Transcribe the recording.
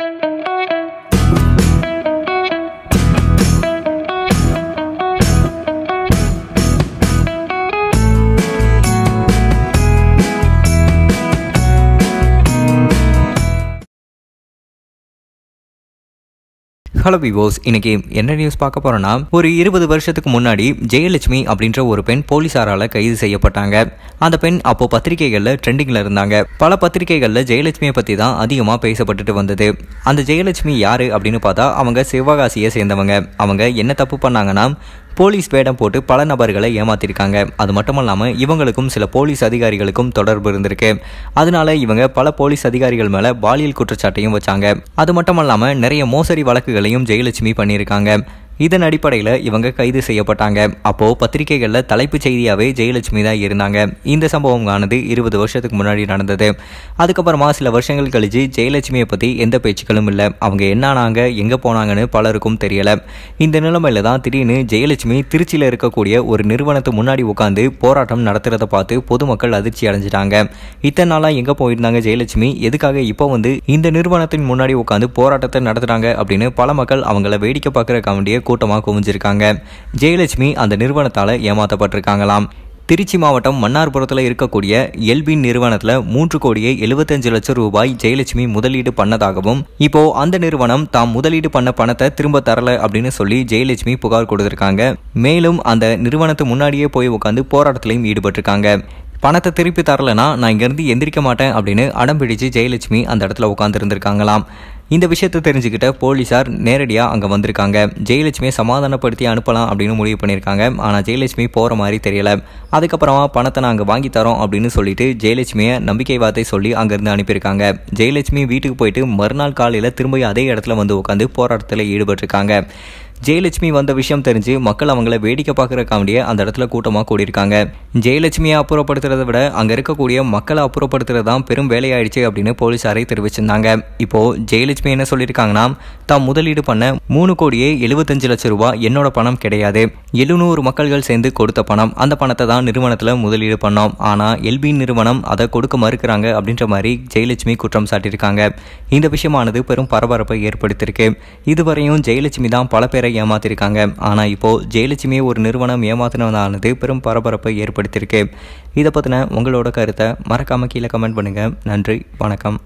Thank you. Hello விவோஸ் இன்னைக்கு என்ன news பார்க்க போறோம்னா ஒரு இருபது வருஷத்துக்கு முன்னாடி ஜெயலட்சுமி அப்படின்ற ஒரு பெண் போலீசாரால கைது செய்யப்பட்டாங்க அந்த பெண் அப்போ பத்திரிகைகள்ல ட்ரெண்டிங்ல இருந்தாங்க பல பத்திரிகைகள்ல ஜெயலட்சுமியை பத்தி தான் அதிகமா பேசப்பட்டுட்டு வந்தது அந்த ஜெயலட்சுமி யாரு அப்படின்னு பார்த்தா அவங்க சிவகாசியை சேர்ந்தவங்க அவங்க என்ன தப்பு பண்ணாங்கன்னா போலீஸ் வேடம் போட்டு பல நபர்களை ஏமாத்திருக்காங்க அது மட்டுமல்லாமல் இவங்களுக்கும் சில போலீஸ் அதிகாரிகளுக்கும் தொடர்பு இருந்திருக்கு அதனால இவங்க பல போலீஸ் அதிகாரிகள் மேலே பாலியல் குற்றச்சாட்டையும் வச்சாங்க அது மட்டும் நிறைய மோசடி வழக்குகளையும் ஜெயலட்சுமி பண்ணியிருக்காங்க இதன் அடிப்படையில் இவங்க கைது செய்யப்பட்டாங்க அப்போது பத்திரிகைகளில் தலைப்புச் செய்தியாகவே ஜெயலட்சுமி தான் இருந்தாங்க இந்த சம்பவம் ஆனது இருபது வருஷத்துக்கு முன்னாடி நடந்தது அதுக்கப்புறமா சில வருஷங்கள் கழிச்சு ஜெயலட்சுமியை பற்றி எந்த பேச்சுக்களும் இல்லை அவங்க என்னானாங்க எங்கே போனாங்கன்னு பலருக்கும் தெரியலை இந்த நிலைமையில தான் திடீர்னு ஜெயலட்சுமி திருச்சியில் இருக்கக்கூடிய ஒரு நிறுவனத்தை முன்னாடி உட்காந்து போராட்டம் நடத்துகிறத பார்த்து பொதுமக்கள் அதிர்ச்சி அடைஞ்சிட்டாங்க இத்தனை நாளாக எங்கே போயிருந்தாங்க ஜெயலட்சுமி எதுக்காக இப்போ வந்து இந்த நிறுவனத்தின் முன்னாடி உட்காந்து போராட்டத்தை நடத்துகிறாங்க அப்படின்னு பல மக்கள் அவங்கள வேடிக்கை பார்க்குறக்காண்டியே கூட்டமாக குவிஞ்சிருக்காங்க ஜெயலட்சுமி அந்த நிறுவனத்தால் ஏமாற்றப்பட்டிருக்காங்களாம் திருச்சி மாவட்டம் மன்னார்புரத்தில் இருக்கக்கூடிய எல்பின் நிறுவனத்தில் மூன்று கோடியே எழுபத்தஞ்சு லட்சம் ரூபாய் ஜெயலட்சுமி முதலீடு பண்ணதாகவும் இப்போ அந்த நிறுவனம் தாம் முதலீடு பண்ண பணத்தை திரும்ப தரல அப்படின்னு சொல்லி ஜெயலட்சுமி புகார் கொடுத்திருக்காங்க மேலும் அந்த நிறுவனத்து முன்னாடியே போய் உட்காந்து போராட்டத்திலையும் ஈடுபட்டிருக்காங்க பணத்தை திருப்பி தரலைன்னா நான் இங்கேருந்து எந்திரிக்க மாட்டேன் அப்படின்னு அடம் பிடிச்சு ஜெயலட்சுமி அந்த இடத்துல உட்காந்துருந்துருக்காங்களாம் இந்த விஷயத்தை தெரிஞ்சுக்கிட்ட போலீஸார் நேரடியாக அங்கே வந்திருக்காங்க ஜெயலட்சுமியை சமாதானப்படுத்தி அனுப்பலாம் அப்படின்னு முடிவு பண்ணியிருக்காங்க ஆனால் ஜெயலட்சுமி போகிற மாதிரி தெரியல அதுக்கப்புறமா பணத்தை நாங்கள் வாங்கி தரோம் அப்படின்னு சொல்லிட்டு ஜெயலட்சுமியை நம்பிக்கை வார்த்தை சொல்லி அங்கேருந்து அனுப்பியிருக்காங்க ஜெயலட்சுமி வீட்டுக்கு போயிட்டு மறுநாள் காலையில் திரும்பி அதே இடத்துல வந்து உட்காந்து போராட்டத்தில் ஈடுபட்டிருக்காங்க ஜெயலட்சுமி வந்த விஷயம் தெரிஞ்சு மக்கள் அவங்கள வேடிக்கை பார்க்குற காமெடியை அந்த இடத்துல கூட்டமாக கூடியிருக்காங்க ஜெயலட்சுமியை அப்புறப்படுத்துறதை விட அங்கே இருக்கக்கூடிய மக்களை அப்புறப்படுத்துறது தான் பெரும் வேலையாயிடுச்சு அப்படின்னு போலீஸாரை தெரிவிச்சிருந்தாங்க இப்போது ஜெயலட்சுமி என்ன சொல்லியிருக்காங்கன்னா தான் முதலீடு பண்ண மூணு கோடியே எழுபத்தஞ்சு லட்சம் ரூபாய் என்னோட பணம் கிடையாது எழுநூறு மக்கள்கள் சேர்ந்து கொடுத்த பணம் அந்த பணத்தை தான் நிறுவனத்தில் முதலீடு பண்ணோம் ஆனால் எல்பி நிறுவனம் அதை கொடுக்க மறுக்கிறாங்க அப்படின்ற மாதிரி ஜெயலட்சுமி குற்றம் சாட்டியிருக்காங்க இந்த விஷயமானது பெரும் பரபரப்பை ஏற்படுத்தியிருக்கு இதுவரையும் ஜெயலட்சுமி தான் பல பேரை பேரை ஏமாத்திருக்காங்க ஆனால் இப்போ ஜெயலட்சுமியை ஒரு நிறுவனம் ஏமாத்தினதானது பெரும் பரபரப்பை ஏற்படுத்தியிருக்கு இதை பற்றின உங்களோட கருத்தை மறக்காமல் கீழே கமெண்ட் பண்ணுங்கள் நன்றி வணக்கம்